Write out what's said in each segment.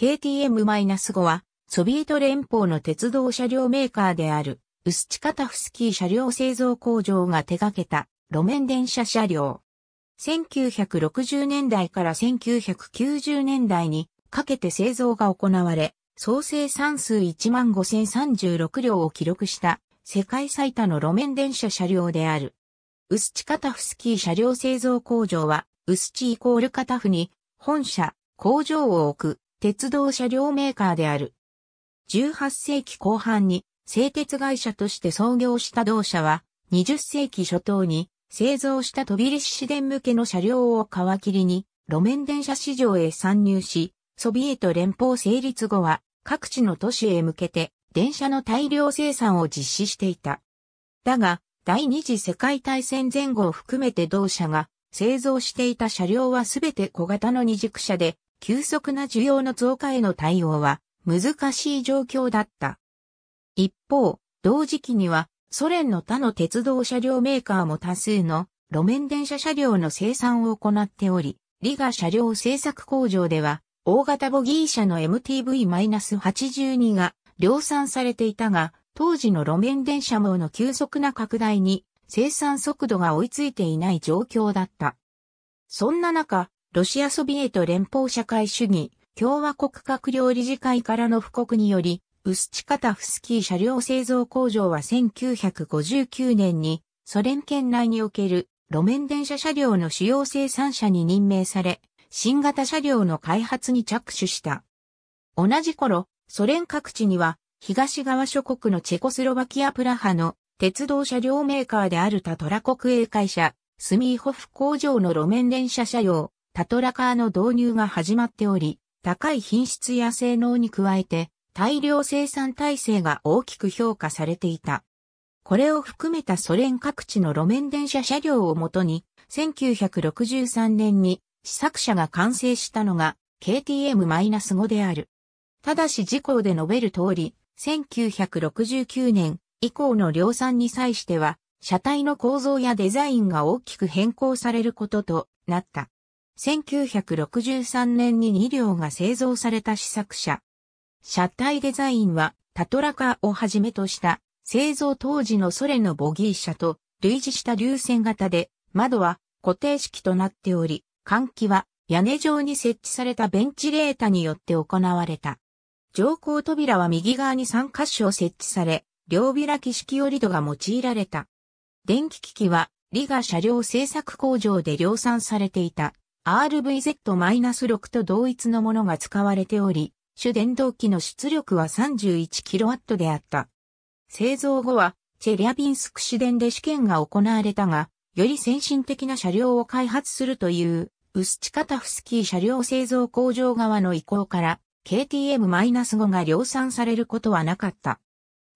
KTM-5 は、ソビエト連邦の鉄道車両メーカーである、ウスチカタフスキー車両製造工場が手掛けた路面電車車両。1960年代から1990年代にかけて製造が行われ、総生産数15,036両を記録した世界最多の路面電車車両である。ウスチカタフスキー車両製造工場は、ウスチイコールカタフに本社、工場を置く鉄道車両メーカーである。18世紀後半に製鉄会社として創業した同社は、20世紀初頭に製造した飛び立市電向けの車両を皮切りに、路面電車市場へ参入し、ソビエト連邦成立後は各地の都市へ向けて電車の大量生産を実施していた。だが、第二次世界大戦前後を含めて同社が製造していた車両はすべて小型の二軸車で急速な需要の増加への対応は難しい状況だった。一方、同時期にはソ連の他の鉄道車両メーカーも多数の路面電車車両の生産を行っており、リガ車両製作工場では大型ボギー車の MTV-82 が量産されていたが、当時の路面電車網の急速な拡大に生産速度が追いついていない状況だった。そんな中、ロシアソビエト連邦社会主義共和国閣僚理事会からの布告により、ウスチカタフスキー車両製造工場は1959年にソ連圏内における路面電車車両の主要生産者に任命され、新型車両の開発に着手した。同じ頃、ソ連各地には東側諸国のチェコスロバキアプラハの鉄道車両メーカーであるタトラ国営会社、スミーホフ工場の路面電車車両、タトラカーの導入が始まっており、高い品質や性能に加えて、大量生産体制が大きく評価されていた。これを含めたソ連各地の路面電車車両をもとに、1963年に試作車が完成したのが KTM-5 である。ただし事項で述べる通り、1969年以降の量産に際しては、車体の構造やデザインが大きく変更されることとなった。1963年に2両が製造された試作車。車体デザインはタトラカをはじめとした製造当時のソ連のボギー車と類似した流線型で窓は固定式となっており、換気は屋根上に設置されたベンチレータによって行われた。乗降扉は右側に3箇所設置され、両開き式折戸が用いられた。電気機器は、リガ車両製作工場で量産されていた RVZ-6 と同一のものが使われており、主電動機の出力は 31kW であった。製造後は、チェリャビンスク市電で試験が行われたが、より先進的な車両を開発するという、ウスチカタフスキー車両製造工場側の意向から、KTM-5 が量産されることはなかった。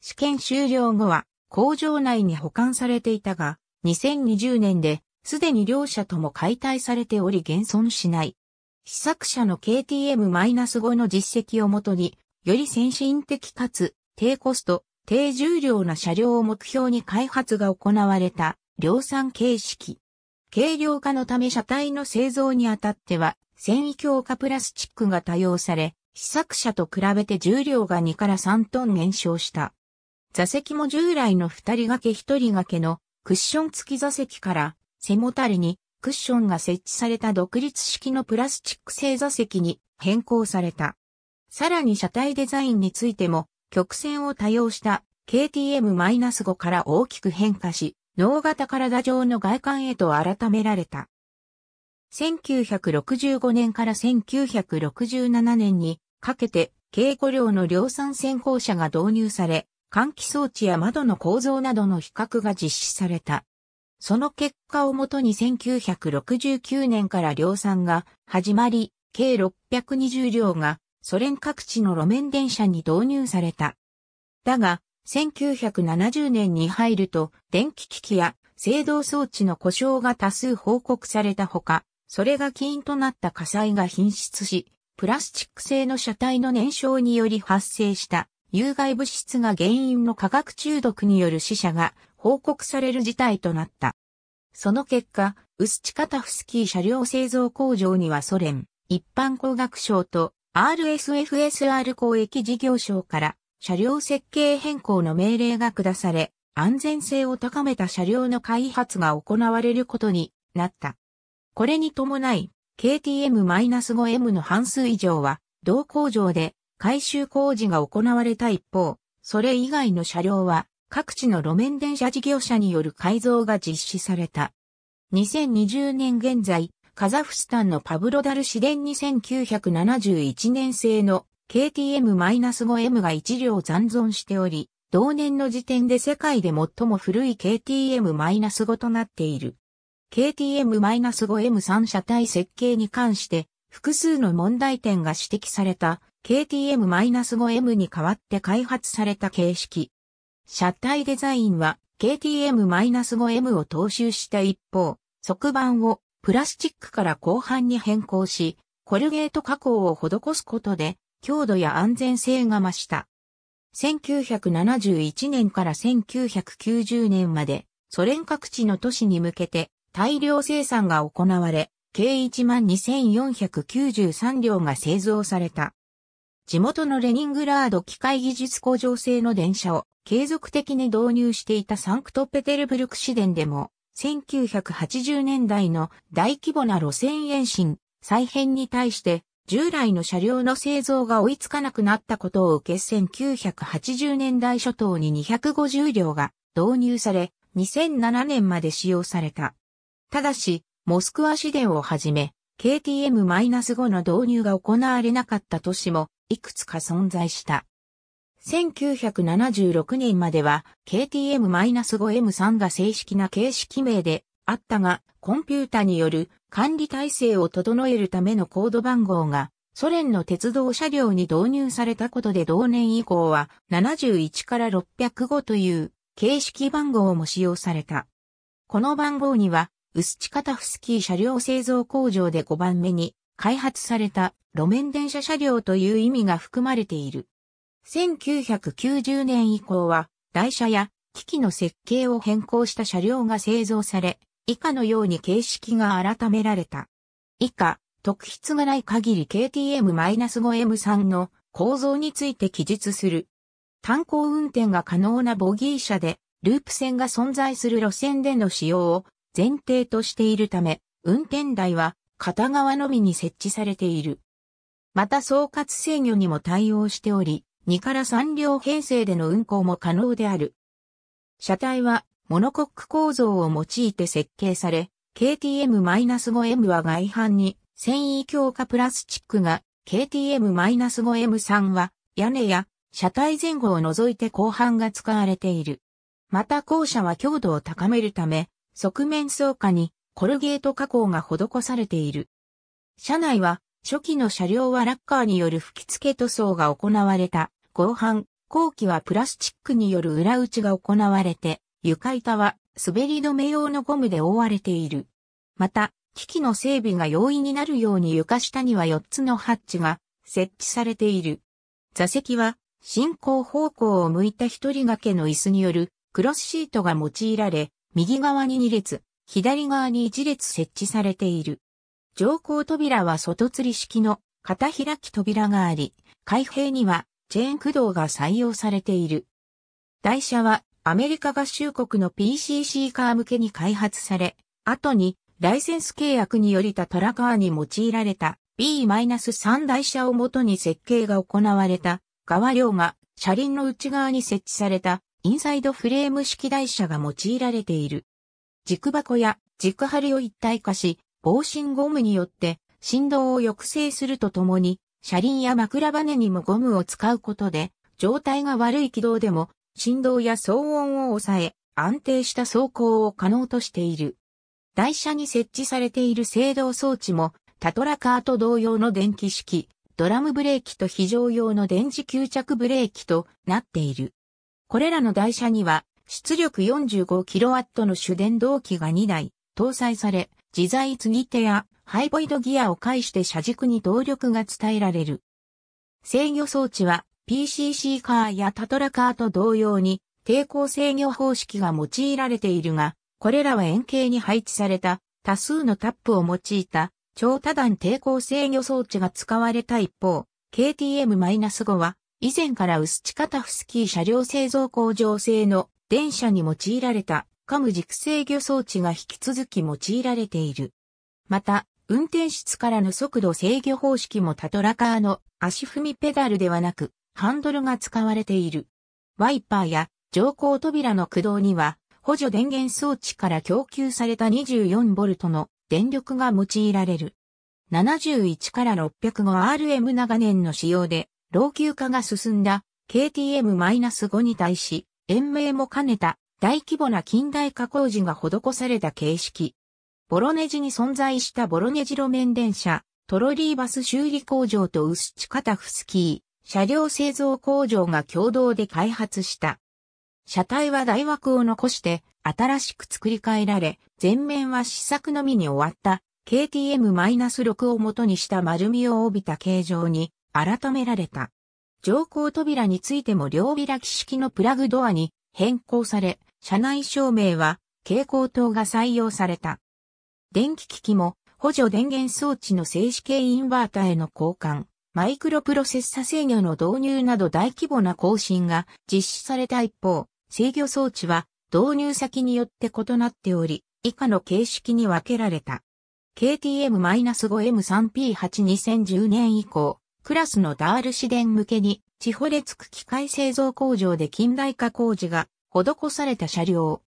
試験終了後は、工場内に保管されていたが、2020年ですでに両社とも解体されており現存しない。試作車の KTM-5 の実績をもとに、より先進的かつ低コスト、低重量な車両を目標に開発が行われた量産形式。軽量化のため車体の製造にあたっては、繊維強化プラスチックが多用され、試作車と比べて重量が2から3トン減少した。座席も従来の2人掛け1人掛けのクッション付き座席から背もたれにクッションが設置された独立式のプラスチック製座席に変更された。さらに車体デザインについても曲線を多用した KTM-5 から大きく変化し、脳型体上の外観へと改められた。1965年から1967年にかけて軽5量の量産先行車が導入され、換気装置や窓の構造などの比較が実施された。その結果をもとに1969年から量産が始まり、計620両がソ連各地の路面電車に導入された。だが、1970年に入ると電気機器や制動装置の故障が多数報告されたほか、それが起因となった火災が品質し、プラスチック製の車体の燃焼により発生した有害物質が原因の化学中毒による死者が報告される事態となった。その結果、ウスチカタフスキー車両製造工場にはソ連、一般工学省と RSFSR 公益事業省から車両設計変更の命令が下され、安全性を高めた車両の開発が行われることになった。これに伴い、KTM-5M の半数以上は、同工場で改修工事が行われた一方、それ以外の車両は各地の路面電車事業者による改造が実施された。2020年現在、カザフスタンのパブロダル市電2971年製の KTM-5M が1両残存しており、同年の時点で世界で最も古い KTM-5 となっている。KTM-5M3 車体設計に関して、複数の問題点が指摘された KTM-5M に代わって開発された形式。車体デザインは KTM-5M を踏襲した一方、側板をプラスチックから後半に変更し、コルゲート加工を施すことで強度や安全性が増した。1971年から1990年までソ連各地の都市に向けて大量生産が行われ、計12,493両が製造された。地元のレニングラード機械技術工場製の電車を継続的に導入していたサンクトペテルブルク市電でも、1980年代の大規模な路線延伸、再編に対して従来の車両の製造が追いつかなくなったことを受け1980年代初頭に250両が導入され、2007年まで使用された。ただし、モスクワ市電をはじめ、KTM-5 の導入が行われなかった都市もいくつか存在した。1976年までは KTM-5M3 が正式な形式名であったが、コンピュータによる管理体制を整えるためのコード番号がソ連の鉄道車両に導入されたことで同年以降は71から605という形式番号も使用された。この番号にはウスチカタフスキー車両製造工場で5番目に開発された路面電車車両という意味が含まれている。1990年以降は台車や機器の設計を変更した車両が製造され、以下のように形式が改められた。以下、特筆がない限り KTM-5M3 の構造について記述する。炭鉱運転が可能なボギー車で、ループ線が存在する路線での使用を前提としているため、運転台は片側のみに設置されている。また総括制御にも対応しており、2から3両編成での運行も可能である。車体はモノコック構造を用いて設計され、KTM-5M は外反に繊維強化プラスチックが、KTM-5M3 は屋根や車体前後を除いて後半が使われている。また後者は強度を高めるため、側面層下にコルゲート加工が施されている。車内は、初期の車両はラッカーによる吹き付け塗装が行われた。後半、後期はプラスチックによる裏打ちが行われて、床板は滑り止め用のゴムで覆われている。また、機器の整備が容易になるように床下には4つのハッチが設置されている。座席は進行方向を向いた一人掛けの椅子によるクロスシートが用いられ、右側に2列、左側に1列設置されている。乗降扉は外吊り式の片開き扉があり、開閉にはチェーン駆動が採用されている。台車はアメリカ合衆国の PCC カー向けに開発され、後にライセンス契約によりたトラカーに用いられた B-3 台車をもとに設計が行われた側両が車輪の内側に設置されたインサイドフレーム式台車が用いられている。軸箱や軸針を一体化し、防振ゴムによって振動を抑制するとともに、車輪や枕バネにもゴムを使うことで、状態が悪い軌道でも振動や騒音を抑え、安定した走行を可能としている。台車に設置されている制動装置も、タトラカーと同様の電気式、ドラムブレーキと非常用の電磁吸着ブレーキとなっている。これらの台車には、出力 45kW の主電動機が2台、搭載され、自在継ぎ手やハイボイドギアを介して車軸に動力が伝えられる。制御装置は PCC カーやタトラカーと同様に抵抗制御方式が用いられているが、これらは円形に配置された多数のタップを用いた超多段抵抗制御装置が使われた一方、KTM-5 は以前からウスチカタフスキー車両製造工場製の電車に用いられたカム軸制御装置が引き続き用いられている。また、運転室からの速度制御方式もタトラカーの足踏みペダルではなく、ハンドルが使われている。ワイパーや乗降扉の駆動には、補助電源装置から供給された 24V の電力が用いられる。71から 605RM 長年の使用で老朽化が進んだ KTM-5 に対し、延命も兼ねた大規模な近代化工事が施された形式。ボロネジに存在したボロネジ路面電車、トロリーバス修理工場とウスチカタフスキー、車両製造工場が共同で開発した。車体は大枠を残して新しく作り変えられ、前面は試作のみに終わった KTM-6 を元にした丸みを帯びた形状に改められた。乗降扉についても両開き式のプラグドアに変更され、車内照明は蛍光灯が採用された。電気機器も補助電源装置の静止系インバータへの交換、マイクロプロセッサ制御の導入など大規模な更新が実施された一方、制御装置は導入先によって異なっており、以下の形式に分けられた。KTM-5M3P8 2010年以降、クラスのダール市電向けに、地で列区機械製造工場で近代化工事が施された車両。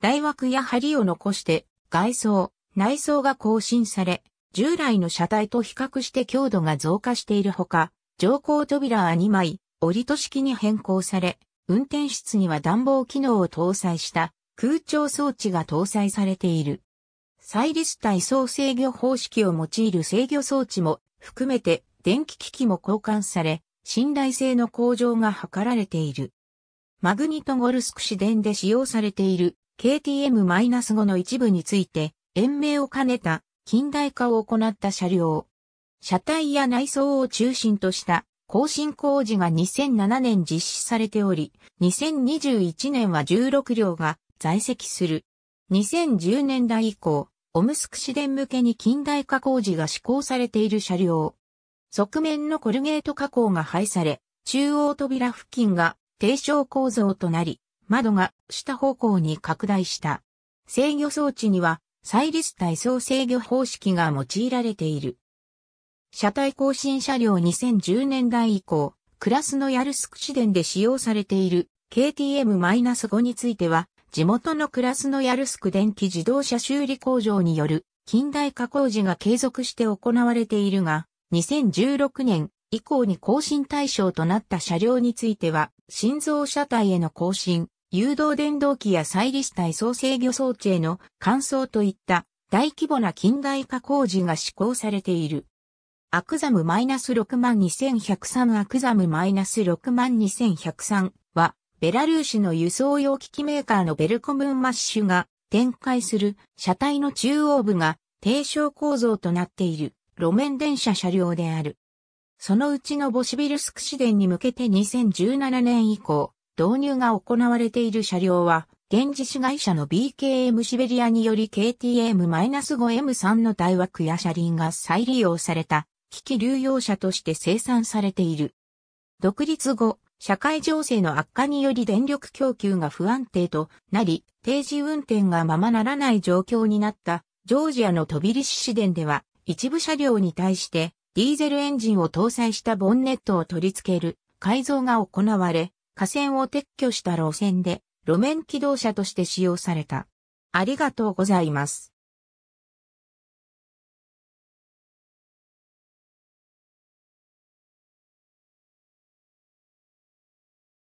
大枠や梁を残して、外装、内装が更新され、従来の車体と比較して強度が増加しているほか、乗降扉は2枚、折戸式に変更され、運転室には暖房機能を搭載した空調装置が搭載されている。サイリス体総制御方式を用いる制御装置も含めて電気機器も交換され、信頼性の向上が図られている。マグニトゴルスク市電で使用されている KTM-5 の一部について、延命を兼ねた近代化を行った車両。車体や内装を中心とした更新工事が2007年実施されており、2021年は16両が在籍する。2010年代以降、オムスク市電向けに近代化工事が施行されている車両。側面のコルゲート加工が廃され、中央扉付近が低床構造となり、窓が下方向に拡大した。制御装置には、サイリス体操制御方式が用いられている。車体更新車両2010年代以降、クラスのヤルスク市電で使用されている KTM-5 については、地元のクラスのヤルスク電気自動車修理工場による近代加工時が継続して行われているが、2016年以降に更新対象となった車両については、心臓車体への更新、誘導電動機や再ス体操制御装置への換装といった大規模な近代化工事が施行されている。アクザム -62103 アクザム -62103 は、ベラルーシの輸送用機器メーカーのベルコムンマッシュが展開する車体の中央部が低床構造となっている。路面電車車両である。そのうちのボシビルスク市電に向けて2017年以降、導入が行われている車両は、現実会社の BKM シベリアにより KTM-5M3 の大枠や車輪が再利用された、機器流用車として生産されている。独立後、社会情勢の悪化により電力供給が不安定となり、定時運転がままならない状況になった、ジョージアのトビリシ市電では、一部車両に対してディーゼルエンジンを搭載したボンネットを取り付ける改造が行われ、架線を撤去した路線で路面機動車として使用された。ありがとうございます。